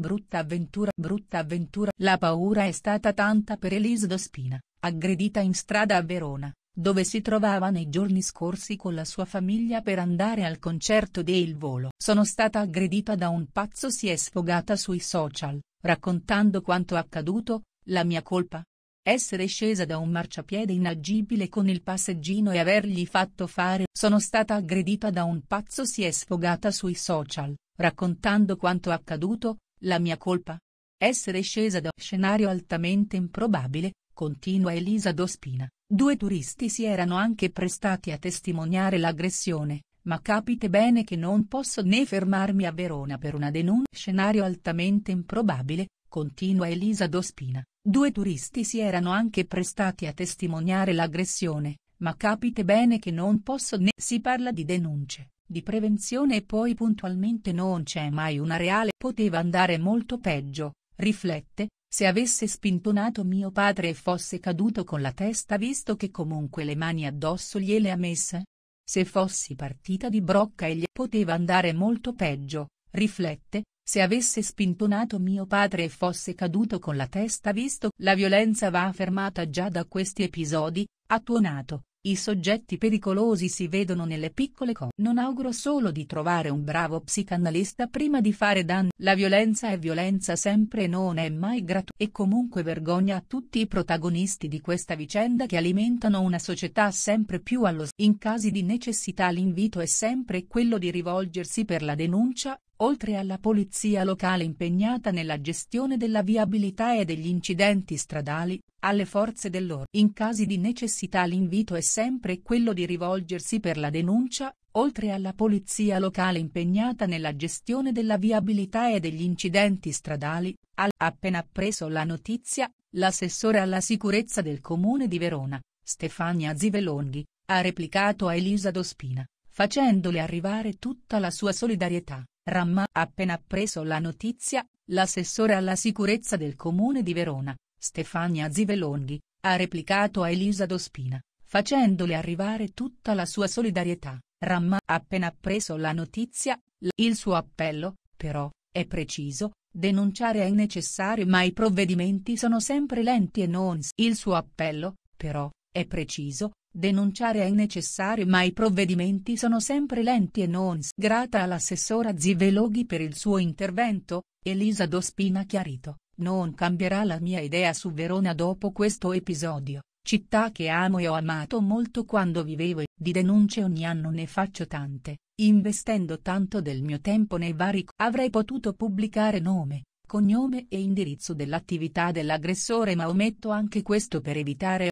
Brutta avventura, brutta avventura, la paura è stata tanta per Elise Dospina, aggredita in strada a Verona, dove si trovava nei giorni scorsi con la sua famiglia per andare al concerto di Il Volo. Sono stata aggredita da un pazzo si è sfogata sui social, raccontando quanto accaduto, la mia colpa? Essere scesa da un marciapiede inagibile con il passeggino e avergli fatto fare. Sono stata aggredita da un pazzo si è sfogata sui social, raccontando quanto accaduto, la mia colpa? Essere scesa da scenario altamente improbabile, continua Elisa Dospina, due turisti si erano anche prestati a testimoniare l'aggressione, ma capite bene che non posso né fermarmi a Verona per una denuncia. Scenario altamente improbabile, continua Elisa Dospina, due turisti si erano anche prestati a testimoniare l'aggressione, ma capite bene che non posso né si parla di denunce. Di prevenzione e poi puntualmente non c'è mai una reale poteva andare molto peggio, riflette, se avesse spintonato mio padre e fosse caduto con la testa visto che comunque le mani addosso gliele ha messe? Se fossi partita di brocca e gli poteva andare molto peggio, riflette, se avesse spintonato mio padre e fosse caduto con la testa visto la violenza va fermata già da questi episodi, ha tuonato, i soggetti pericolosi si vedono nelle piccole cose. Non auguro solo di trovare un bravo psicanalista prima di fare danno. La violenza è violenza sempre e non è mai gratuita. E comunque vergogna a tutti i protagonisti di questa vicenda che alimentano una società sempre più allo In casi di necessità l'invito è sempre quello di rivolgersi per la denuncia, oltre alla polizia locale impegnata nella gestione della viabilità e degli incidenti stradali, alle forze dell'ordine. In casi di necessità l'invito è sempre quello di rivolgersi per la denuncia, oltre alla polizia locale impegnata nella gestione della viabilità e degli incidenti stradali, al appena appreso la notizia, l'assessore alla sicurezza del comune di Verona, Stefania Zivelonghi, ha replicato a Elisa Dospina, facendole arrivare tutta la sua solidarietà. Ramma appena appreso la notizia, l'assessore alla sicurezza del comune di Verona, Stefania Zivelonghi, ha replicato a Elisa Dospina, facendole arrivare tutta la sua solidarietà. Ramma appena appreso la notizia, il suo appello, però, è preciso, denunciare è necessario ma i provvedimenti sono sempre lenti e non il suo appello, però, è preciso, denunciare è necessario ma i provvedimenti sono sempre lenti e non grata all'assessora Ziveloghi per il suo intervento, Elisa Dospina ha chiarito, non cambierà la mia idea su Verona dopo questo episodio, città che amo e ho amato molto quando vivevo e di denunce ogni anno ne faccio tante, investendo tanto del mio tempo nei vari avrei potuto pubblicare nome, cognome e indirizzo dell'attività dell'aggressore ma ometto anche questo per evitare